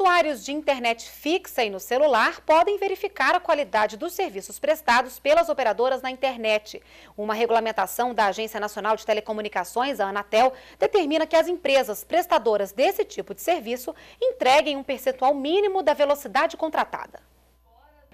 usuários de internet fixa e no celular podem verificar a qualidade dos serviços prestados pelas operadoras na internet. Uma regulamentação da Agência Nacional de Telecomunicações, a Anatel, determina que as empresas prestadoras desse tipo de serviço entreguem um percentual mínimo da velocidade contratada.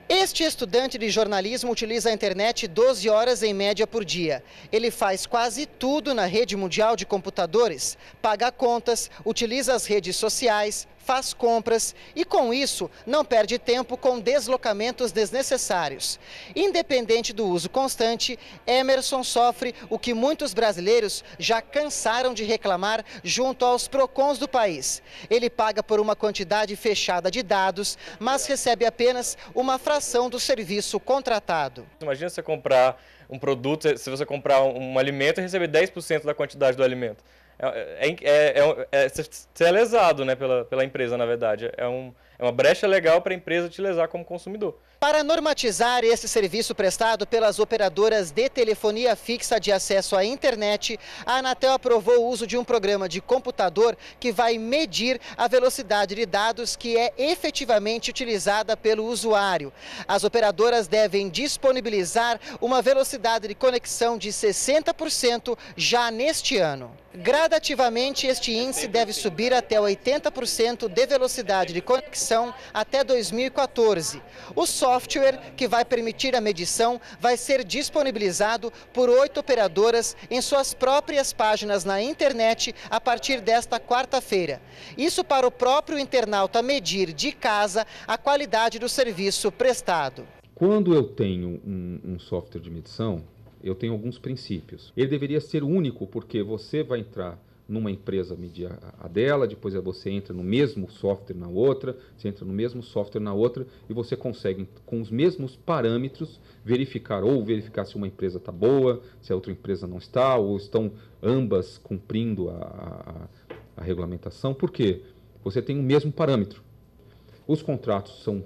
Este estudante de jornalismo utiliza a internet 12 horas em média por dia. Ele faz quase tudo na rede mundial de computadores: paga contas, utiliza as redes sociais, faz compras e, com isso, não perde tempo com deslocamentos desnecessários. Independente do uso constante, Emerson sofre o que muitos brasileiros já cansaram de reclamar junto aos PROCONs do país. Ele paga por uma quantidade fechada de dados, mas recebe apenas uma fração do serviço contratado. Imagina você comprar um produto, se você comprar um alimento e receber 10% da quantidade do alimento. É, é, é, você é, é, é lesado né, pela, pela empresa, na verdade. É, um, é uma brecha legal para a empresa te lesar como consumidor. Para normatizar esse serviço prestado pelas operadoras de telefonia fixa de acesso à internet, a Anatel aprovou o uso de um programa de computador que vai medir a velocidade de dados que é efetivamente utilizada pelo usuário. As operadoras devem disponibilizar uma velocidade de conexão de 60% já neste ano. Gra Gradativamente, este índice deve subir até 80% de velocidade de conexão até 2014. O software que vai permitir a medição vai ser disponibilizado por oito operadoras em suas próprias páginas na internet a partir desta quarta-feira. Isso para o próprio internauta medir de casa a qualidade do serviço prestado. Quando eu tenho um, um software de medição, eu tenho alguns princípios. Ele deveria ser único, porque você vai entrar numa empresa medir a dela, depois é você entra no mesmo software na outra, você entra no mesmo software na outra e você consegue, com os mesmos parâmetros, verificar ou verificar se uma empresa está boa, se a outra empresa não está, ou estão ambas cumprindo a, a, a regulamentação, porque você tem o mesmo parâmetro. Os contratos são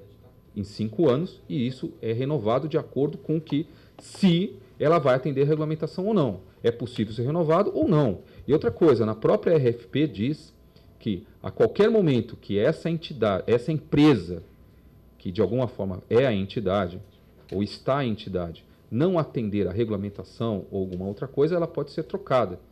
em cinco anos e isso é renovado de acordo com que se ela vai atender a regulamentação ou não. É possível ser renovado ou não. E outra coisa, na própria RFP diz que a qualquer momento que essa entidade, essa empresa, que de alguma forma é a entidade ou está a entidade, não atender a regulamentação ou alguma outra coisa, ela pode ser trocada.